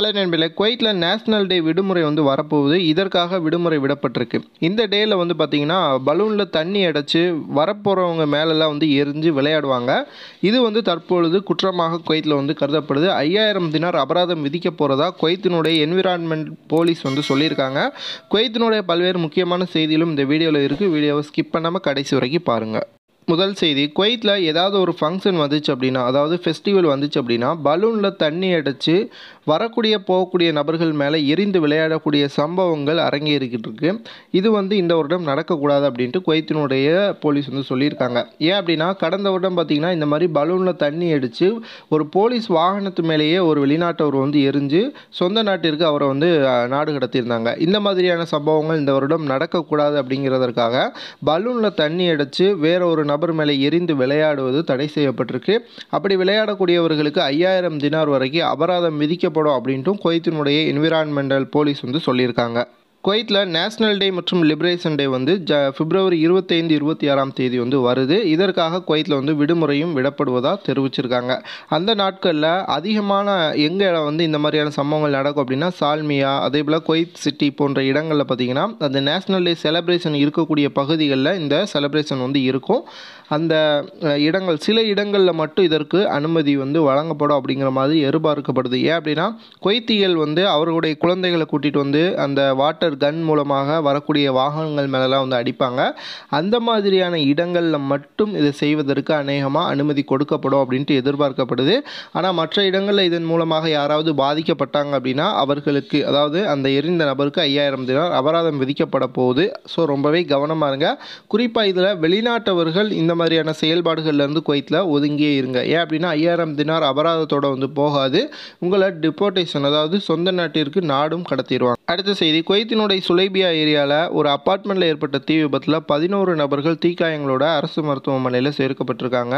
hello நண்பர்களே குவைட்டில் national டே விடுமுறை வந்து வரப்போகுது இதற்காக விடுமுறை விடப்பட்டிருக்கு இந்த டேயில் வந்து பார்த்திங்கன்னா பலூனில் தண்ணி அடைச்சி வரப்போகிறவங்க மேலெல்லாம் வந்து எரிஞ்சு விளையாடுவாங்க இது வந்து தற்பொழுது குற்றமாக குவைத்தில் வந்து கருதப்படுது ஐயாயிரம் தினார் அபராதம் விதிக்க போகிறதா குவைத்தினுடைய என்விரான்மெண்ட் போலீஸ் வந்து சொல்லியிருக்காங்க குவைத்தினுடைய பல்வேறு முக்கியமான செய்திகளும் இந்த வீடியோவில் இருக்குது வீடியோவை ஸ்கிப் பண்ணாமல் கடைசி வரைக்கும் பாருங்கள் முதல் செய்தி குவைத்தில் ஏதாவது ஒரு ஃபங்க்ஷன் வந்துச்சு அப்படின்னா அதாவது ஃபெஸ்டிவல் வந்துச்சு அப்படின்னா பலூனில் தண்ணி அடைச்சி வரக்கூடிய போகக்கூடிய நபர்கள் மேலே எரிந்து விளையாடக்கூடிய சம்பவங்கள் அரங்கேறிக்கிட்டு இருக்கு இது வந்து இந்த வருடம் நடக்கக்கூடாது அப்படின்ட்டு குவைத்தினுடைய போலீஸ் வந்து சொல்லியிருக்காங்க ஏன் அப்படின்னா கடந்த வருடம் பார்த்திங்கன்னா இந்த மாதிரி பலூனில் தண்ணி அடித்து ஒரு போலீஸ் வாகனத்து மேலேயே ஒரு வெளிநாட்டவர் வந்து எரிஞ்சு சொந்த நாட்டிற்கு அவரை வந்து நாடு கடத்தியிருந்தாங்க இந்த மாதிரியான சம்பவங்கள் இந்த வருடம் நடக்கக்கூடாது அப்படிங்கிறதற்காக பலூனில் தண்ணி அடித்து வேற ஒரு நபர் ரப்பர் மேலே எரிந்து விளையாடுவது தடை செய்யப்பட்டிருக்கு அப்படி விளையாடக்கூடியவர்களுக்கு ஐயாயிரம் தினார் வரைக்கும் அபராதம் விதிக்கப்படும் அப்படின்ட்டும் குவைத்தினுடைய என்விரான்மெண்டல் போலீஸ் வந்து சொல்லியிருக்காங்க குவைத்தில் நேஷ்னல் டே மற்றும் லிபரேஷன் டே வந்து ஜ பிப்ரவரி இருபத்தைந்து இருபத்தி ஆறாம் தேதி வந்து வருது இதற்காக குவைத்தில் வந்து விடுமுறையும் விடப்படுவதாக தெரிவிச்சிருக்காங்க அந்த நாட்களில் அதிகமான எங்கே வந்து இந்த மாதிரியான சம்பவங்கள் நடக்கும் அப்படின்னா சால்மியா அதே போல் குவைத் சிட்டி போன்ற இடங்களில் பார்த்திங்கன்னா அந்த நேஷ்னல் டே செலப்ரேஷன் இருக்கக்கூடிய பகுதிகளில் இந்த செலப்ரேஷன் வந்து இருக்கும் அந்த இடங்கள் சில இடங்களில் மட்டும் இதற்கு அனுமதி வந்து வழங்கப்படும் அப்படிங்கிற மாதிரி எதிர்பார்க்கப்படுது ஏன் அப்படின்னா கொய்த்திகள் வந்து அவர்களுடைய குழந்தைகளை கூட்டிகிட்டு வந்து அந்த வாட்டர் கன் மூலமாக வரக்கூடிய வாகனங்கள் மேலெலாம் வந்து அடிப்பாங்க அந்த மாதிரியான இடங்களில் மட்டும் இதை செய்வதற்கு அநேகமாக அனுமதி கொடுக்கப்படும் அப்படின்ட்டு எதிர்பார்க்கப்படுது ஆனால் மற்ற இடங்களில் இதன் மூலமாக யாராவது பாதிக்கப்பட்டாங்க அப்படின்னா அவர்களுக்கு அதாவது அந்த எரிந்த நபருக்கு ஐயாயிரம் தினார் அபராதம் விதிக்கப்பட போகுது ஸோ ரொம்பவே கவனமாக இருங்க குறிப்பாக இதில் வெளிநாட்டவர்கள் இந்த மாதிரியான செயல்பாடுகள்லேருந்து குவைத்தில் ஒதுங்கியே இருங்க ஏன் அப்படின்னா ஐயாயிரம் தினார் அபராதத்தோடு வந்து போகாது உங்களை டிப்போர்டேஷன் அதாவது சொந்த நாட்டிற்கு நாடும் கடத்திடுவாங்க அடுத்த செய்தி குவைத்தின் நாமக்கனுடைய சுலைபியா ஏரியாவில் ஒரு அப்பார்ட்மெண்ட்டில் ஏற்பட்ட தீ விபத்தில் பதினோரு நபர்கள் தீக்காயங்களோட அரசு மருத்துவமனையில் சேர்க்கப்பட்டிருக்காங்க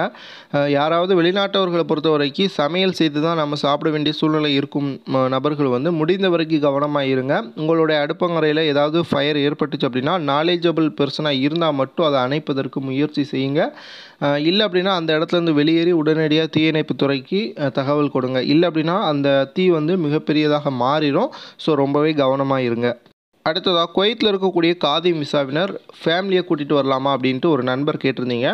யாராவது வெளிநாட்டவர்களை பொறுத்த வரைக்கும் சமையல் செய்து தான் நம்ம சாப்பிட வேண்டிய சூழ்நிலை இருக்கும் நபர்கள் வந்து முடிந்த வரைக்கும் கவனமாக இருங்க உங்களுடைய அடுப்பங்கரையில் ஏதாவது ஃபயர் ஏற்பட்டுச்சு அப்படின்னா நாலேஜபிள் பெர்சனாக இருந்தால் மட்டும் அதை அணைப்பதற்கு முயற்சி செய்யுங்க இல்லை அப்படின்னா அந்த இடத்துலேருந்து வெளியேறி உடனடியாக தீயணைப்பு துறைக்கு தகவல் கொடுங்க இல்லை அப்படின்னா அந்த தீ வந்து மிகப்பெரியதாக மாறிடும் ஸோ ரொம்பவே கவனமாக இருங்க அடுத்ததாக குவைத்தில் இருக்கக்கூடிய காதி மிசாவினர் ஃபேமிலியை கூட்டிகிட்டு வரலாமா அப்படின்ட்டு ஒரு நண்பர் கேட்டிருந்தீங்க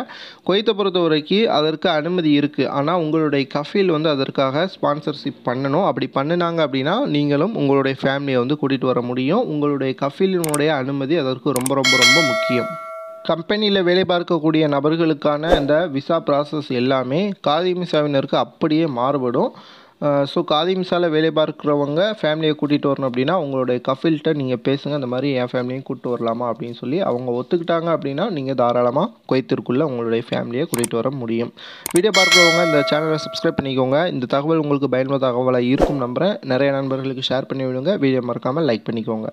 குவைத்தை பொறுத்த வரைக்கும் அதற்கு அனுமதி இருக்குது ஆனால் உங்களுடைய கஃபீல் வந்து அதற்காக ஸ்பான்சர்ஷிப் பண்ணணும் அப்படி பண்ணினாங்க அப்படின்னா நீங்களும் உங்களுடைய ஃபேமிலியை வந்து கூட்டிகிட்டு வர முடியும் உங்களுடைய கஃபீலினுடைய அனுமதி அதற்கு ரொம்ப ரொம்ப ரொம்ப முக்கியம் கம்பெனியில் வேலை பார்க்கக்கூடிய நபர்களுக்கான இந்த விசா ப்ராசஸ் எல்லாமே காதி மிசாவினருக்கு அப்படியே மாறுபடும் ஸோ காதி வேலை பார்க்குறவங்க ஃபேமிலியை கூட்டிகிட்டு வரணும் அப்படின்னா உங்களுடைய கஃபில்கிட்ட நீங்கள் பேசுங்கள் இந்த மாதிரி என் ஃபேமிலியும் கூப்பிட்டு வரலாமா அப்படின்னு சொல்லி அவங்க ஒத்துக்கிட்டாங்க அப்படின்னா நீங்கள் தாராளமாக குவைத்திற்குள்ளே உங்களுடைய ஃபேமிலியை கூட்டிகிட்டு வர முடியும் வீடியோ பார்க்குறவங்க இந்த சேனலை சப்ஸ்கிரைப் பண்ணிக்கோங்க இந்த தகவல் உங்களுக்கு பயனுள்ள தகவலாக இருக்கும் நம்புகிறேன் நிறைய நண்பர்களுக்கு ஷேர் பண்ணி விடுங்க வீடியோ மறக்காமல் லைக் பண்ணிக்கோங்க